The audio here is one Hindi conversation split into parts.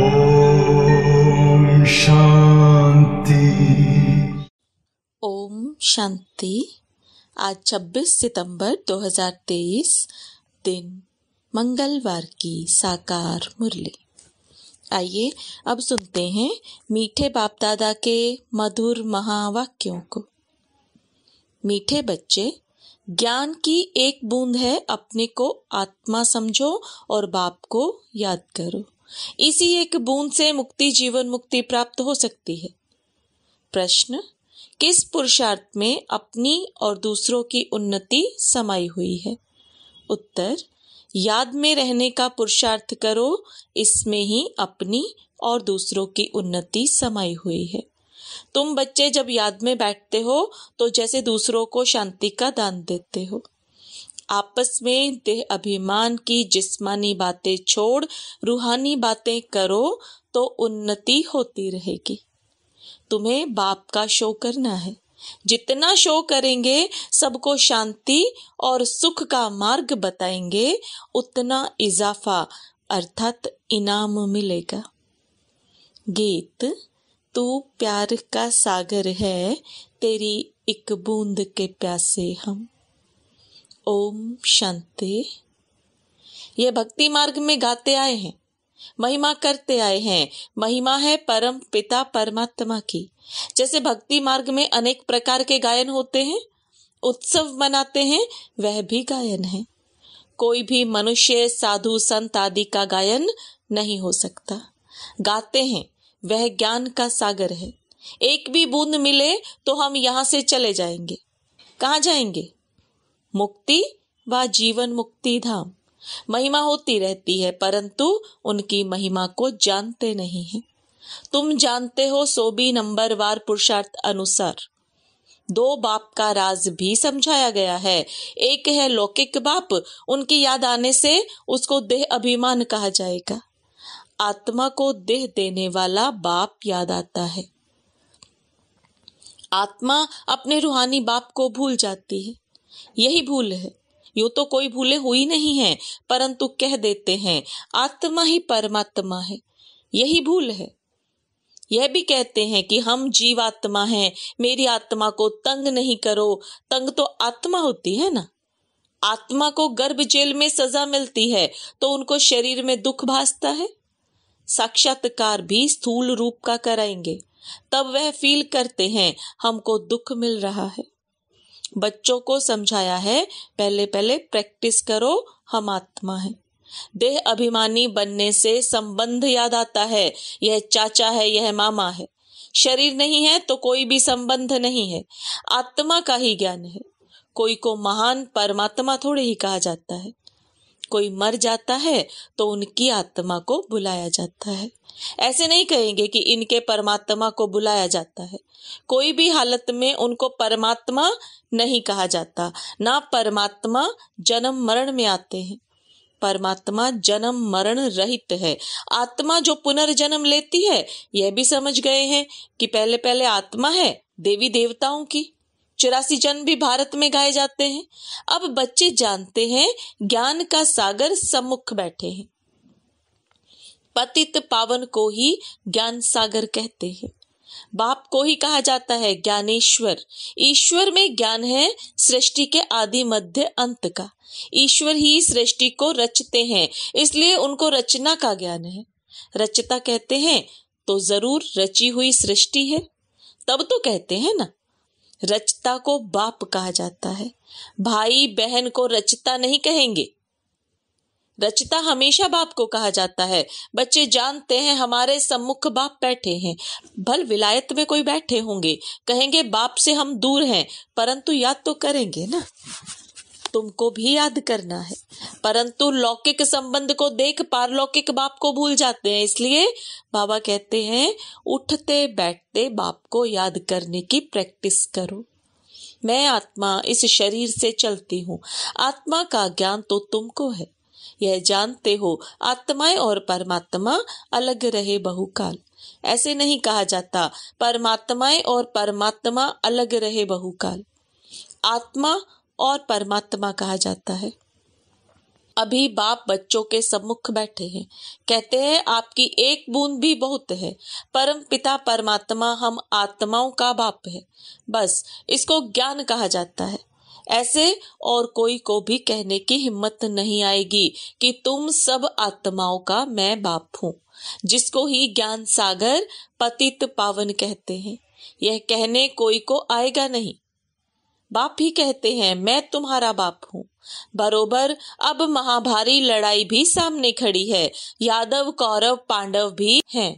ओम शांति ओम शांति आज 26 सितंबर 2023 दिन मंगलवार की साकार मुरली आइए अब सुनते हैं मीठे बाप दादा के मधुर महावाक्यों को मीठे बच्चे ज्ञान की एक बूंद है अपने को आत्मा समझो और बाप को याद करो इसी एक बूंद से मुक्ति जीवन मुक्ति प्राप्त हो सकती है प्रश्न किस पुरुषार्थ में अपनी और दूसरों की उन्नति समाई हुई है उत्तर याद में रहने का पुरुषार्थ करो इसमें ही अपनी और दूसरों की उन्नति समाई हुई है तुम बच्चे जब याद में बैठते हो तो जैसे दूसरों को शांति का दान देते हो आपस में देह अभिमान की जिस्मानी बातें छोड़ रूहानी बातें करो तो उन्नति होती रहेगी तुम्हें बाप का शो करना है जितना शो करेंगे सबको शांति और सुख का मार्ग बताएंगे उतना इजाफा अर्थात इनाम मिलेगा गीत तू प्यार का सागर है तेरी एक बूंद के प्यासे हम ओम शांति ये भक्ति मार्ग में गाते आए हैं महिमा करते आए हैं महिमा है परम पिता परमात्मा की जैसे भक्ति मार्ग में अनेक प्रकार के गायन होते हैं उत्सव मनाते हैं वह भी गायन है कोई भी मनुष्य साधु संत आदि का गायन नहीं हो सकता गाते हैं वह ज्ञान का सागर है एक भी बूंद मिले तो हम यहां से चले जाएंगे कहा जाएंगे मुक्ति व जीवन मुक्ति धाम महिमा होती रहती है परंतु उनकी महिमा को जानते नहीं है तुम जानते हो सो भी नंबर वार पुरुषार्थ अनुसार दो बाप का राज भी समझाया गया है एक है लौकिक बाप उनकी याद आने से उसको देह अभिमान कहा जाएगा आत्मा को देह देने वाला बाप याद आता है आत्मा अपने रूहानी बाप को भूल जाती है यही भूल है यो तो कोई भूले हुई नहीं है परंतु कह देते हैं आत्मा ही परमात्मा है यही भूल है यह भी कहते हैं कि हम जीवात्मा हैं मेरी आत्मा को तंग नहीं करो तंग तो आत्मा होती है ना आत्मा को गर्भ जेल में सजा मिलती है तो उनको शरीर में दुख भासता है साक्षात्कार भी स्थूल रूप का कराएंगे तब वह फील करते हैं हमको दुख मिल रहा है बच्चों को समझाया है पहले पहले प्रैक्टिस करो हम आत्मा है देह अभिमानी बनने से संबंध याद आता है यह चाचा है यह मामा है शरीर नहीं है तो कोई भी संबंध नहीं है आत्मा का ही ज्ञान है कोई को महान परमात्मा थोड़े ही कहा जाता है कोई मर जाता है तो उनकी आत्मा को बुलाया जाता है ऐसे नहीं कहेंगे कि इनके परमात्मा को बुलाया जाता है कोई भी हालत में उनको परमात्मा नहीं कहा जाता ना परमात्मा जन्म मरण में आते हैं परमात्मा जन्म मरण रहित है आत्मा जो पुनर्जन्म लेती है यह भी समझ गए हैं कि पहले पहले आत्मा है देवी देवताओं की चौरासी जन्म भी भारत में गाए जाते हैं अब बच्चे जानते हैं ज्ञान का सागर सम्मुख बैठे हैं पतित पावन को ही ज्ञान सागर कहते हैं बाप को ही कहा जाता है ज्ञानेश्वर ईश्वर में ज्ञान है सृष्टि के आदि मध्य अंत का ईश्वर ही सृष्टि को रचते हैं इसलिए उनको रचना का ज्ञान है रचता कहते हैं तो जरूर रची हुई सृष्टि है तब तो कहते हैं ना रचता को बाप कहा जाता है भाई बहन को रचता नहीं कहेंगे रचता हमेशा बाप को कहा जाता है बच्चे जानते हैं हमारे सम्मुख बाप बैठे हैं भल विलायत में कोई बैठे होंगे कहेंगे बाप से हम दूर हैं परंतु याद तो करेंगे ना तुमको भी याद करना है परंतु लौकिक संबंध को देख पारलौकिक बाप को भूल जाते हैं इसलिए बाबा कहते हैं उठते बैठते बाप को याद करने की प्रैक्टिस करो मैं आत्मा इस शरीर से चलती हूँ आत्मा का ज्ञान तो तुमको है यह जानते हो आत्माएं और परमात्मा अलग रहे बहुकाल ऐसे नहीं कहा जाता परमात्माएं और परमात्मा अलग रहे बहुकाल आत्मा और परमात्मा कहा जाता है अभी बाप बच्चों के सम्मुख बैठे हैं कहते हैं आपकी एक बूंद भी बहुत है परम पिता परमात्मा हम आत्माओं का बाप है बस इसको ज्ञान कहा जाता है ऐसे और कोई को भी कहने की हिम्मत नहीं आएगी कि तुम सब आत्माओं का मैं बाप हूँ जिसको ही ज्ञान सागर पतित पावन कहते हैं यह कहने कोई को आएगा नहीं बाप ही कहते हैं मैं तुम्हारा बाप हूँ बरोबर अब महाभारी लड़ाई भी सामने खड़ी है यादव कौरव पांडव भी हैं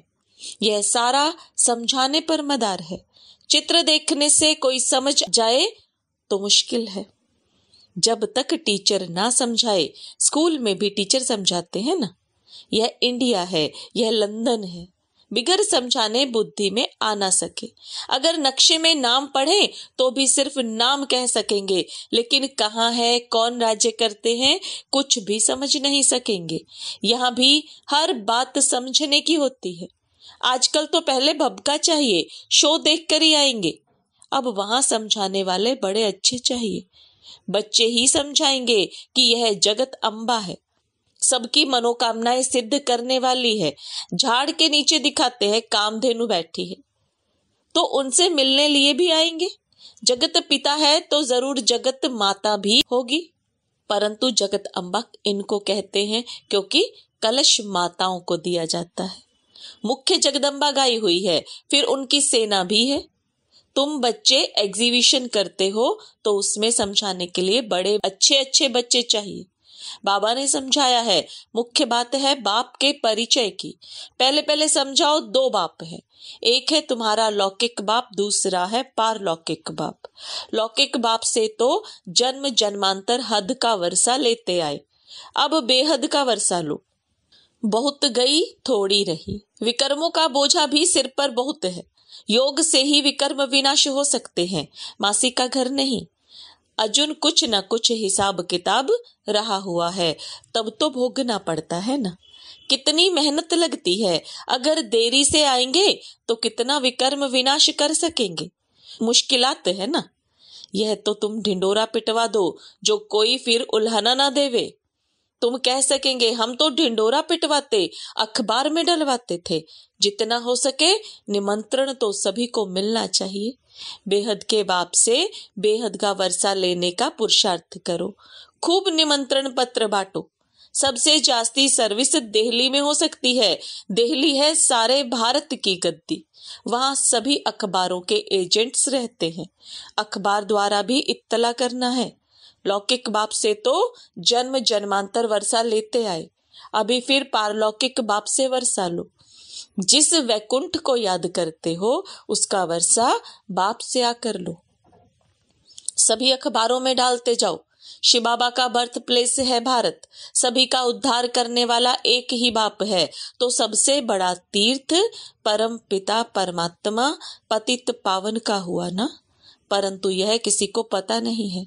यह सारा समझाने पर मदार है चित्र देखने से कोई समझ जाए तो मुश्किल है जब तक टीचर ना समझाए स्कूल में भी टीचर समझाते हैं ना यह इंडिया है यह लंदन है बिगर समझाने बुद्धि में आ ना सके अगर नक्शे में नाम पढ़े तो भी सिर्फ नाम कह सकेंगे लेकिन कहाँ है कौन राज्य करते हैं कुछ भी समझ नहीं सकेंगे यहाँ भी हर बात समझने की होती है आजकल तो पहले भबका चाहिए शो देख कर ही आएंगे अब वहां समझाने वाले बड़े अच्छे चाहिए बच्चे ही समझाएंगे कि यह जगत अम्बा है सबकी मनोकामनाएं सिद्ध करने वाली है झाड़ के नीचे दिखाते हैं कामधेनु बैठी है तो उनसे मिलने लिए भी आएंगे जगत पिता है तो जरूर जगत माता भी होगी परंतु जगत अम्बा इनको कहते हैं क्योंकि कलश माताओं को दिया जाता है मुख्य जगदम्बा गाई हुई है फिर उनकी सेना भी है तुम बच्चे एग्जीबिशन करते हो तो उसमें समझाने के लिए बड़े अच्छे अच्छे बच्चे चाहिए बाबा ने समझाया है मुख्य बात है बाप के परिचय की पहले पहले समझाओ दो बाप है एक है तुम्हारा लौकिक बाप दूसरा है पारलौकिक बाप लौकिक बाप से तो जन्म जन्मांतर हद का वर्षा लेते आए अब बेहद का वर्षा लो बहुत गई थोड़ी रही विकर्मों का बोझा भी सिर पर बहुत है योग से ही विकर्म विनाश हो सकते हैं मासी का घर नहीं अर्जुन कुछ न कुछ हिसाब किताब रहा हुआ है तब तो भोगना पड़ता है ना कितनी मेहनत लगती है अगर देरी से आएंगे तो कितना विकर्म विनाश कर सकेंगे मुश्किलात है ना यह तो तुम ढिंडोरा पिटवा दो जो कोई फिर उल्हना ना देवे तुम कह सकेंगे हम तो ढिंडोरा पिटवाते अखबार में डलवाते थे जितना हो सके निमंत्रण तो सभी को मिलना चाहिए बेहद के बाप से बेहद का वर्षा लेने का पुरुषार्थ करो खूब निमंत्रण पत्र बांटो सबसे जास्ती सर्विस दिल्ली में हो सकती है दिल्ली है सारे भारत की गद्दी वहां सभी अखबारों के एजेंट्स रहते हैं अखबार द्वारा भी इत्तला करना है लौकिक बाप से तो जन्म जन्मांतर वर्षा लेते आए अभी फिर पारलौकिक बाप से वर्षा लो जिस वैकुंठ को याद करते हो उसका वर्षा बाप से आकर लो सभी अखबारों में डालते जाओ शिव बाबा का बर्थ प्लेस है भारत सभी का उद्धार करने वाला एक ही बाप है तो सबसे बड़ा तीर्थ परम पिता परमात्मा पतित पावन का हुआ ना परंतु यह किसी को पता नहीं है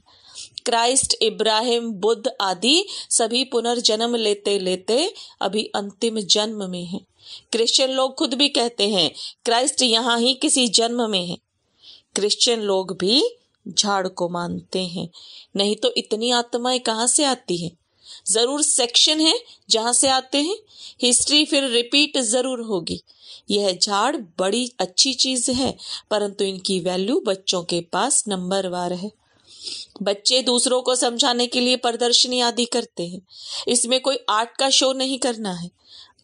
क्राइस्ट इब्राहिम बुद्ध आदि सभी पुनर्जन्म लेते लेते अभी अंतिम जन्म में हैं। क्रिश्चियन लोग खुद भी कहते हैं क्राइस्ट यहाँ ही किसी जन्म में है क्रिश्चियन लोग भी झाड़ को मानते हैं नहीं तो इतनी आत्माएं कहाँ से आती हैं जरूर सेक्शन है जहां से आते हैं हिस्ट्री फिर रिपीट जरूर होगी यह झाड़ बड़ी अच्छी चीज है परंतु इनकी वैल्यू बच्चों के पास नंबर वार है बच्चे दूसरों को समझाने के लिए प्रदर्शनी आदि करते हैं इसमें कोई आर्ट का शो नहीं करना है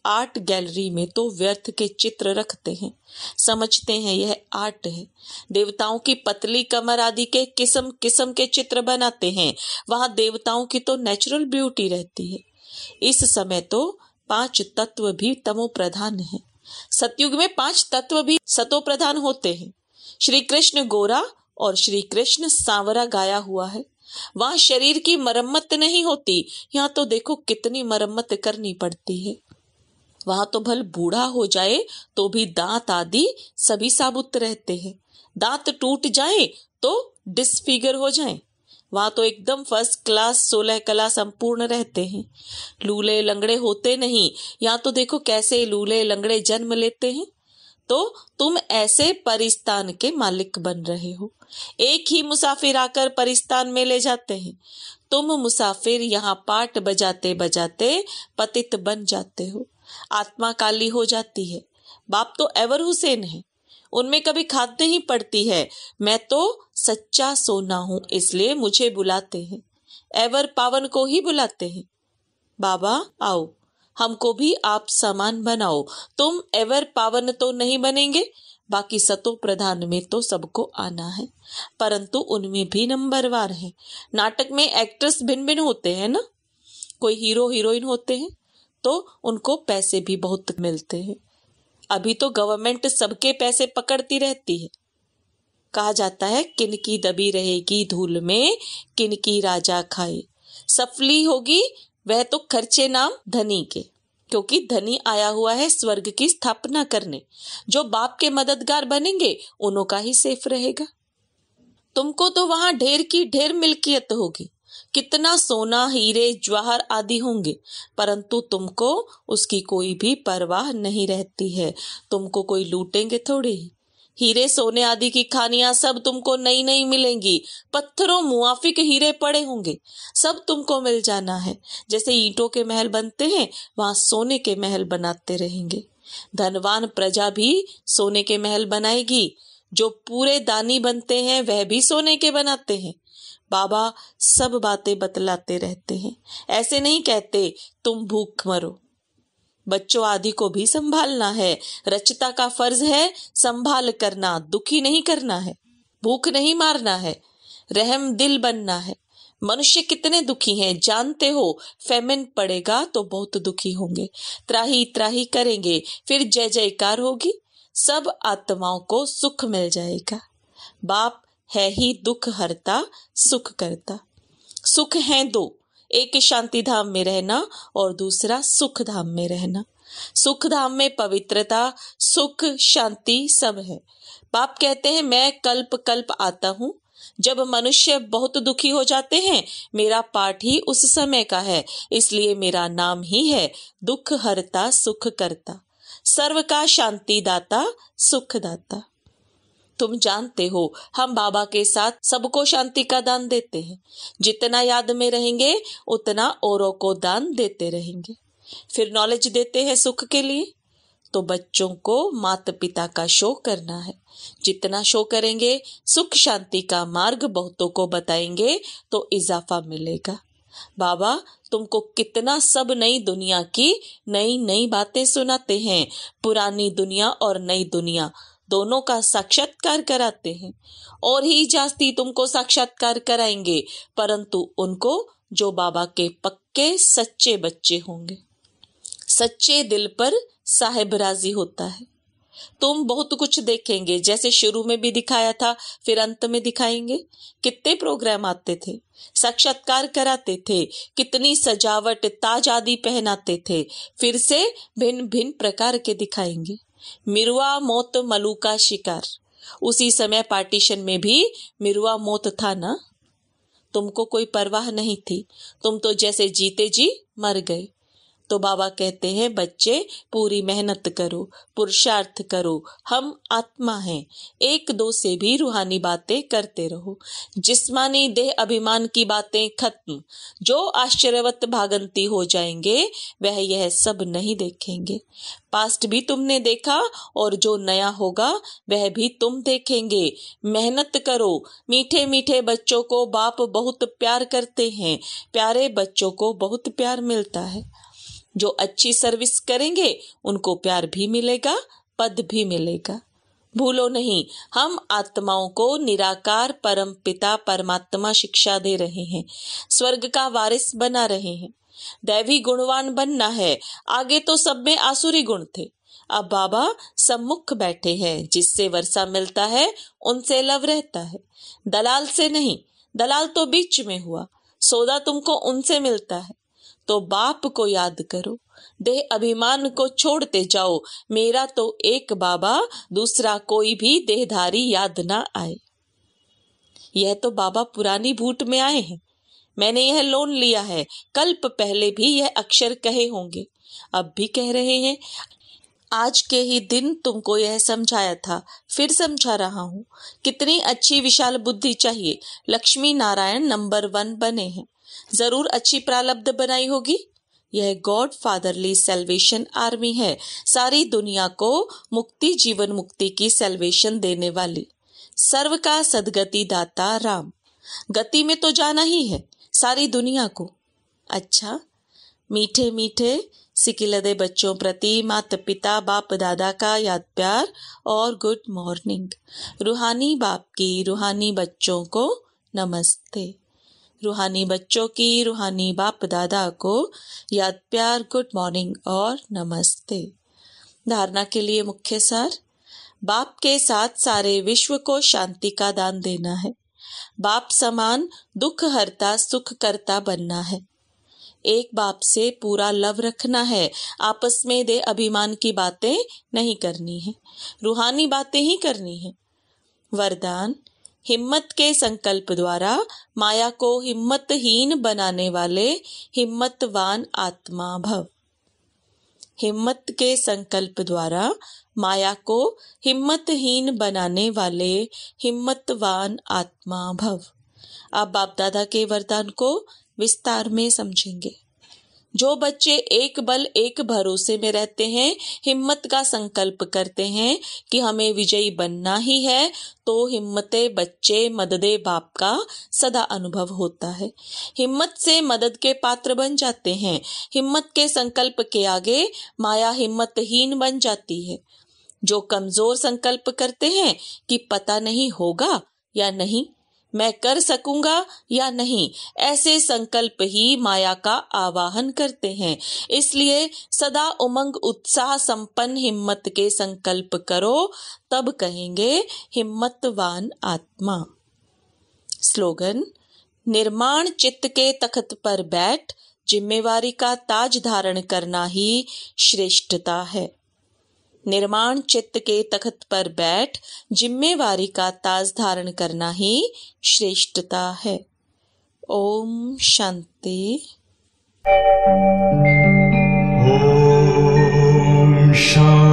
आर्ट गैलरी में तो व्यर्थ के चित्र रखते हैं समझते हैं यह आर्ट है देवताओं की पतली कमर आदि के किस्म किस्म के चित्र बनाते हैं वहां देवताओं की तो नेचुरल ब्यूटी रहती है इस समय तो पांच तत्व भी तमो प्रधान है सतयुग में पांच तत्व भी सतो प्रधान होते हैं श्री कृष्ण गोरा और श्री कृष्ण सांवरा गाया हुआ है वहां शरीर की मरम्मत नहीं होती यहाँ तो देखो कितनी मरम्मत करनी पड़ती है वहां तो भल बूढ़ा हो जाए तो भी दांत आदि सभी साबुत रहते हैं दांत टूट जाए तो डिसफिगर हो जाए वहां तो एकदम फर्स्ट क्लास सोलह कला संपूर्ण रहते हैं लूले लंगड़े होते नहीं यहाँ तो देखो कैसे लूले लंगड़े जन्म लेते हैं तो तुम ऐसे परिस्तान के मालिक बन रहे हो एक ही मुसाफिर आकर परिस्तान में ले जाते हैं तुम मुसाफिर यहाँ पाट बजाते बजाते पतित बन जाते हो आत्मा काली हो जाती है बाप तो एवर हुसैन है उनमें कभी खाद नहीं पड़ती है मैं तो सच्चा सोना हूं इसलिए मुझे बुलाते हैं एवर पावन को ही बुलाते हैं बाबा आओ हमको भी आप समान बनाओ तुम एवर पावन तो नहीं बनेंगे बाकी सतो प्रधान में तो सबको आना है परंतु उनमें भी नंबरवार है नाटक में एक्ट्रेस भिन्न भिन्न होते हैं ना कोई हीरो हीरोइन होते हैं तो उनको पैसे भी बहुत मिलते हैं अभी तो गवर्नमेंट सबके पैसे पकड़ती रहती है कहा जाता है किन की दबी रहेगी धूल में किन की राजा खाए सफली होगी वह तो खर्चे नाम धनी के क्योंकि धनी आया हुआ है स्वर्ग की स्थापना करने जो बाप के मददगार बनेंगे उन्हों का ही सेफ रहेगा तुमको तो वहां ढेर की ढेर मिल्कियत होगी कितना सोना हीरे ज्वाहर आदि होंगे परंतु तुमको उसकी कोई भी परवाह नहीं रहती है तुमको कोई लूटेंगे थोड़े ही हीरे सोने आदि की खानियां सब तुमको नई नई मिलेंगी पत्थरों मुआफिक हीरे पड़े होंगे सब तुमको मिल जाना है जैसे ईंटों के महल बनते हैं वहां सोने के महल बनाते रहेंगे धनवान प्रजा भी सोने के महल बनाएगी जो पूरे दानी बनते हैं वह भी सोने के बनाते हैं बाबा सब बातें बतलाते रहते हैं ऐसे नहीं कहते तुम भूख मरो बच्चों आदि को भी संभालना है रचता का फर्ज है संभाल करना दुखी नहीं करना है भूख नहीं मारना है रहम दिल बनना है मनुष्य कितने दुखी हैं जानते हो फेमिन पड़ेगा तो बहुत दुखी होंगे त्राही त्राही करेंगे फिर जय जयकार होगी सब आत्माओं को सुख मिल जाएगा बाप है ही दुख हरता सुख करता सुख है दो एक शांति धाम में रहना और दूसरा सुख धाम में रहना सुख धाम में पवित्रता सुख शांति सब है बाप कहते हैं मैं कल्प कल्प आता हूं जब मनुष्य बहुत दुखी हो जाते हैं मेरा पाठ ही उस समय का है इसलिए मेरा नाम ही है दुख हरता सुख करता सर्व का शांति दाता सुख दाता तुम जानते हो हम बाबा के साथ सबको शांति का दान देते हैं जितना याद में रहेंगे उतना औरों को दान देते रहेंगे फिर नॉलेज देते हैं सुख के लिए तो बच्चों को माता पिता का शो करना है जितना शो करेंगे सुख शांति का मार्ग बहुतों को बताएंगे तो इजाफा मिलेगा बाबा तुमको कितना सब नई दुनिया की नई नई बातें सुनाते हैं पुरानी दुनिया और नई दुनिया दोनों का साक्षात्कार कराते हैं और ही जास्ती तुमको साक्षात्कार कराएंगे परंतु उनको जो बाबा के पक्के सच्चे बच्चे होंगे सच्चे दिल पर साहेब राजी होता है तुम बहुत कुछ देखेंगे जैसे शुरू में भी दिखाया था फिर अंत में दिखाएंगे कितने प्रोग्राम आते थे साक्षात्कार कराते थे कितनी सजावट ताज आदि पहनाते थे फिर से भिन्न भिन्न प्रकार के दिखाएंगे मिरुआ मोत मलू का शिकार उसी समय पार्टीशन में भी मिरुआ मोत था ना तुमको कोई परवाह नहीं थी तुम तो जैसे जीते जी मर गए तो बाबा कहते हैं बच्चे पूरी मेहनत करो पुरुषार्थ करो हम आत्मा हैं एक दो से भी रूहानी बातें करते रहो जिस्मानी देह अभिमान की बातें खत्म जो आश्चर्यवत भागंती हो जाएंगे वह यह सब नहीं देखेंगे पास्ट भी तुमने देखा और जो नया होगा वह भी तुम देखेंगे मेहनत करो मीठे मीठे बच्चों को बाप बहुत प्यार करते हैं प्यारे बच्चों को बहुत प्यार मिलता है जो अच्छी सर्विस करेंगे उनको प्यार भी मिलेगा पद भी मिलेगा भूलो नहीं हम आत्माओं को निराकार परम पिता परमात्मा शिक्षा दे रहे हैं स्वर्ग का वारिस बना रहे हैं दैवी गुणवान बनना है आगे तो सब में आसुरी गुण थे अब बाबा सम्मुख बैठे हैं जिससे वर्षा मिलता है उनसे लव रहता है दलाल से नहीं दलाल तो बीच में हुआ सौदा तुमको उनसे मिलता है तो बाप को याद करो देह अभिमान को छोड़ते जाओ मेरा तो एक बाबा दूसरा कोई भी देहधारी याद ना आए यह तो बाबा पुरानी भूट में आए हैं मैंने यह लोन लिया है कल्प पहले भी यह अक्षर कहे होंगे अब भी कह रहे हैं आज के ही दिन तुमको यह समझाया था फिर समझा रहा हूँ कितनी अच्छी विशाल बुद्धि चाहिए लक्ष्मी नारायण नंबर वन बने हैं जरूर अच्छी प्रालब्ध बनाई होगी यह गॉड फादरली सेल्वेशन आर्मी है सारी दुनिया को मुक्ति जीवन मुक्ति की सेल्वेशन देने वाली सर्व का सदगति दाता राम गति में तो जाना ही है सारी दुनिया को अच्छा मीठे मीठे सिकिलदे बच्चों प्रति माता पिता बाप दादा का याद प्यार और गुड मॉर्निंग रूहानी बाप की रूहानी बच्चों को नमस्ते रूहानी बच्चों की रूहानी बाप दादा को याद प्यार गुड मॉर्निंग और नमस्ते धारणा के लिए मुख्य सार बाप के साथ सारे विश्व को शांति का दान देना है बाप समान दुख हरता सुख करता बनना है एक बाप से पूरा लव रखना है आपस में दे अभिमान की बातें नहीं करनी है रूहानी बातें ही करनी है वरदान हिम्मत के संकल्प द्वारा माया को हिम्मतहीन बनाने वाले हिम्मतवान आत्मा भव हिम्मत के संकल्प द्वारा माया को हिम्मतहीन बनाने वाले हिम्मतवान आत्मा भव आप बाप दादा के वरदान को विस्तार में समझेंगे जो बच्चे एक बल एक भरोसे में रहते हैं हिम्मत का संकल्प करते हैं कि हमें विजयी बनना ही है तो हिम्मत बच्चे मददे बाप का सदा अनुभव होता है हिम्मत से मदद के पात्र बन जाते हैं हिम्मत के संकल्प के आगे माया हिम्मतहीन बन जाती है जो कमजोर संकल्प करते हैं कि पता नहीं होगा या नहीं मैं कर सकूंगा या नहीं ऐसे संकल्प ही माया का आवाहन करते हैं इसलिए सदा उमंग उत्साह संपन्न हिम्मत के संकल्प करो तब कहेंगे हिम्मतवान आत्मा स्लोगन निर्माण चित्त के तखत पर बैठ जिम्मेवारी का ताज धारण करना ही श्रेष्ठता है निर्माण चित्त के तखत पर बैठ जिम्मेवारी का ताज धारण करना ही श्रेष्ठता है ओम शांति ओम शांति